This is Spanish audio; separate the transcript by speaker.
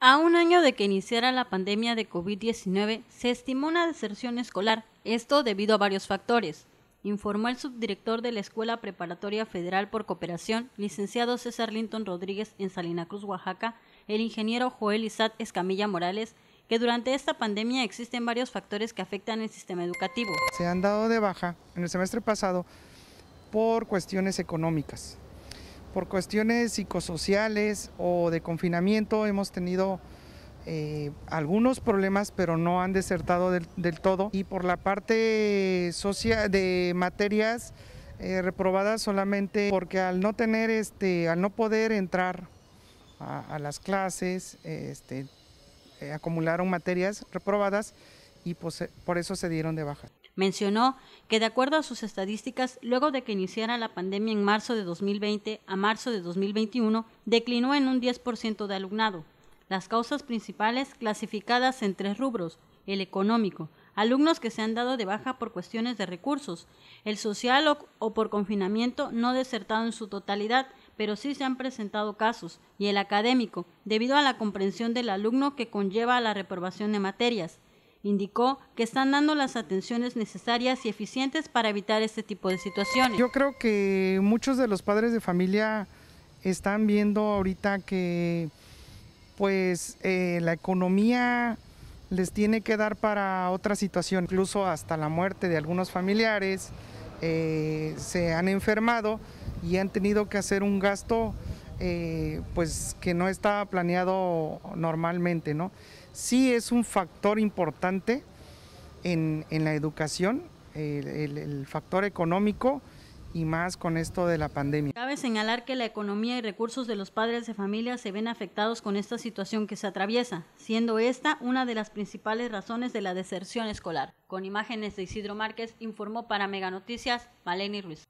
Speaker 1: A un año de que iniciara la pandemia de COVID-19, se estimó una deserción escolar, esto debido a varios factores, informó el subdirector de la Escuela Preparatoria Federal por Cooperación, licenciado César Linton Rodríguez en Salina Cruz, Oaxaca, el ingeniero Joel Isat Escamilla Morales, que durante esta pandemia existen varios factores que afectan el sistema educativo.
Speaker 2: Se han dado de baja en el semestre pasado por cuestiones económicas, por cuestiones psicosociales o de confinamiento hemos tenido eh, algunos problemas, pero no han desertado del, todo. Y por la parte social de materias eh, reprobadas solamente porque al no tener, este, al no poder entrar a, las clases, este, eh, acumularon materias reprobadas y pues, por eso
Speaker 1: se dieron de baja. Mencionó que de acuerdo a sus estadísticas, luego de que iniciara la pandemia en marzo de 2020 a marzo de 2021, declinó en un 10% de alumnado. Las causas principales clasificadas en tres rubros, el económico, alumnos que se han dado de baja por cuestiones de recursos, el social o, por confinamiento no desertado en su totalidad, pero sí se han presentado casos, y el académico, debido a la comprensión del alumno que conlleva a la reprobación de materias. Indicó que están dando las atenciones necesarias y eficientes para evitar este tipo de situaciones. Yo
Speaker 2: creo que muchos de los padres de familia están viendo ahorita que pues eh, la economía les tiene que dar para otra situación, incluso hasta la muerte de algunos familiares eh, se han enfermado y han tenido que hacer un gasto eh, pues que no estaba planeado normalmente, ¿no? sí es un factor importante en, la educación, el, el factor económico y más con esto de la pandemia.
Speaker 1: Cabe señalar que la economía y recursos de los padres de familia se ven afectados con esta situación que se atraviesa, siendo esta una de las principales razones de la deserción escolar. Con imágenes de Isidro Márquez, informó para Meganoticias Maleni Ruiz.